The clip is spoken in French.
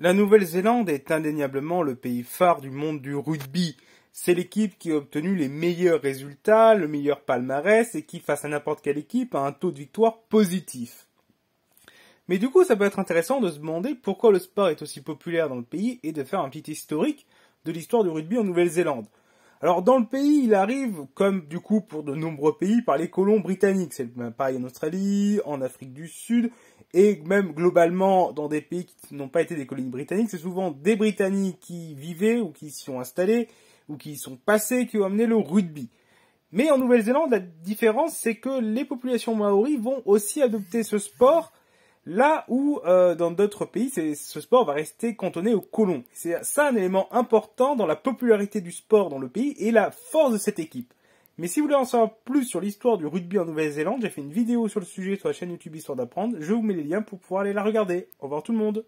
La Nouvelle-Zélande est indéniablement le pays phare du monde du rugby. C'est l'équipe qui a obtenu les meilleurs résultats, le meilleur palmarès et qui, face à n'importe quelle équipe, a un taux de victoire positif. Mais du coup, ça peut être intéressant de se demander pourquoi le sport est aussi populaire dans le pays et de faire un petit historique de l'histoire du rugby en Nouvelle-Zélande. Alors dans le pays, il arrive, comme du coup pour de nombreux pays, par les colons britanniques. C'est pareil en Australie, en Afrique du Sud, et même globalement dans des pays qui n'ont pas été des colonies britanniques, c'est souvent des Britanniques qui vivaient ou qui s'y sont installés ou qui y sont passés qui ont amené le rugby. Mais en Nouvelle-Zélande, la différence, c'est que les populations maoris vont aussi adopter ce sport Là où euh, dans d'autres pays, ce sport va rester cantonné aux colons. C'est ça un élément important dans la popularité du sport dans le pays et la force de cette équipe. Mais si vous voulez en savoir plus sur l'histoire du rugby en Nouvelle-Zélande, j'ai fait une vidéo sur le sujet sur la chaîne YouTube Histoire d'apprendre. Je vous mets les liens pour pouvoir aller la regarder. Au revoir tout le monde